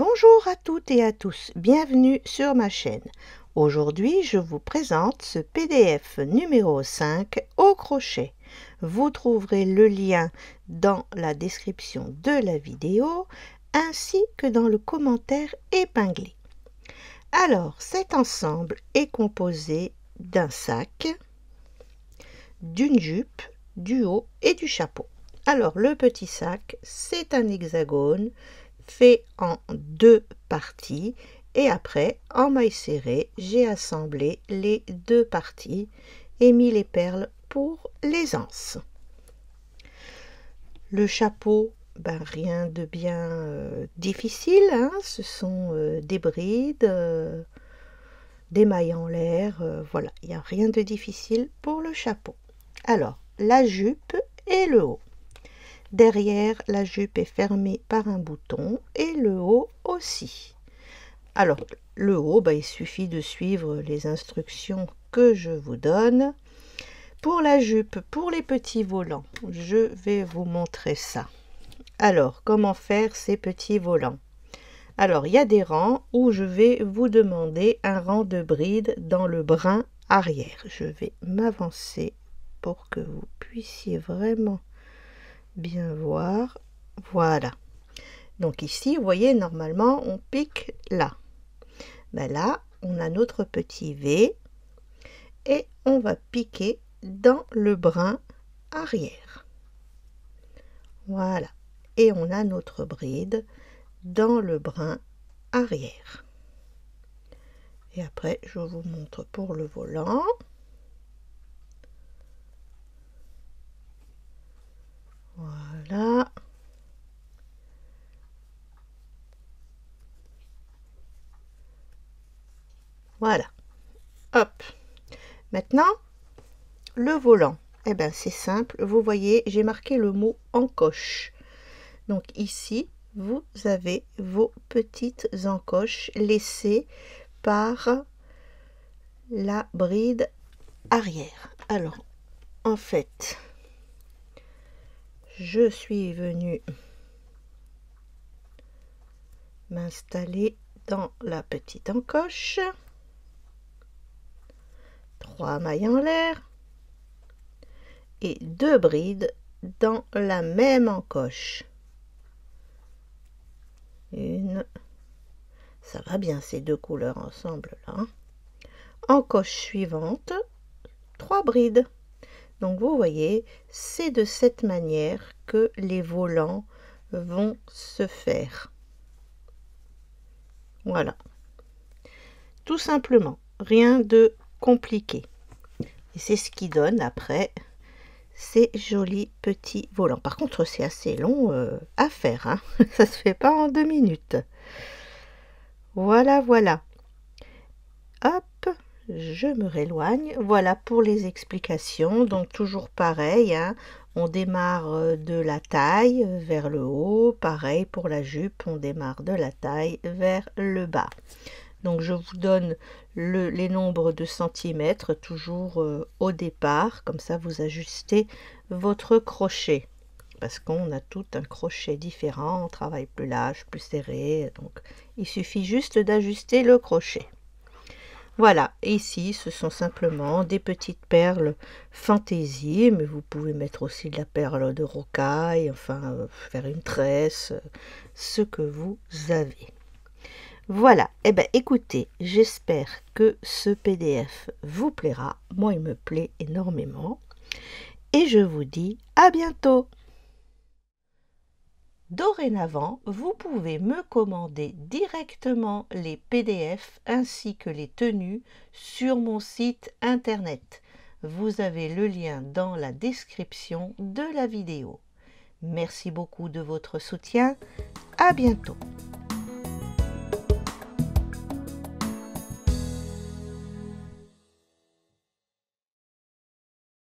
Bonjour à toutes et à tous, bienvenue sur ma chaîne. Aujourd'hui, je vous présente ce PDF numéro 5 au crochet. Vous trouverez le lien dans la description de la vidéo ainsi que dans le commentaire épinglé. Alors, cet ensemble est composé d'un sac, d'une jupe, du haut et du chapeau. Alors, le petit sac, c'est un hexagone fait en deux parties et après, en maille serrée, j'ai assemblé les deux parties et mis les perles pour l'aisance. Le chapeau, ben rien de bien euh, difficile, hein. ce sont euh, des brides, euh, des mailles en l'air, voilà, il n'y a rien de difficile pour le chapeau. Alors, la jupe et le haut. Derrière, la jupe est fermée par un bouton et le haut aussi. Alors, le haut, bah, il suffit de suivre les instructions que je vous donne. Pour la jupe, pour les petits volants, je vais vous montrer ça. Alors, comment faire ces petits volants Alors, il y a des rangs où je vais vous demander un rang de bride dans le brin arrière. Je vais m'avancer pour que vous puissiez vraiment bien voir. Voilà. Donc ici, vous voyez, normalement, on pique là. Ben là, on a notre petit V et on va piquer dans le brin arrière. Voilà. Et on a notre bride dans le brin arrière. Et après, je vous montre pour le volant. Voilà. Hop. Maintenant, le volant. Eh bien, c'est simple. Vous voyez, j'ai marqué le mot encoche. Donc ici, vous avez vos petites encoches laissées par la bride arrière. Alors, en fait, je suis venue m'installer dans la petite encoche. 3 mailles en l'air et deux brides dans la même encoche. Une, ça va bien ces deux couleurs ensemble là. Hein. Encoche suivante, trois brides. Donc vous voyez, c'est de cette manière que les volants vont se faire. Voilà. Tout simplement, rien de compliqué. Et c'est ce qui donne après ces jolis petits volants. Par contre, c'est assez long euh, à faire. Hein. Ça se fait pas en deux minutes. Voilà, voilà. Hop, je me réloigne. Voilà pour les explications. Donc toujours pareil, hein. on démarre euh, de la taille euh, vers le haut. Pareil pour la jupe, on démarre de la taille vers le bas. Donc je vous donne les nombres de centimètres toujours euh, au départ, comme ça vous ajustez votre crochet parce qu'on a tout un crochet différent, on travaille plus large, plus serré, donc il suffit juste d'ajuster le crochet. Voilà, et ici ce sont simplement des petites perles fantaisie, mais vous pouvez mettre aussi de la perle de rocaille, enfin euh, faire une tresse, euh, ce que vous avez. Voilà, eh ben écoutez, j'espère que ce PDF vous plaira. Moi, il me plaît énormément. Et je vous dis à bientôt. Dorénavant, vous pouvez me commander directement les PDF ainsi que les tenues sur mon site internet. Vous avez le lien dans la description de la vidéo. Merci beaucoup de votre soutien. À bientôt.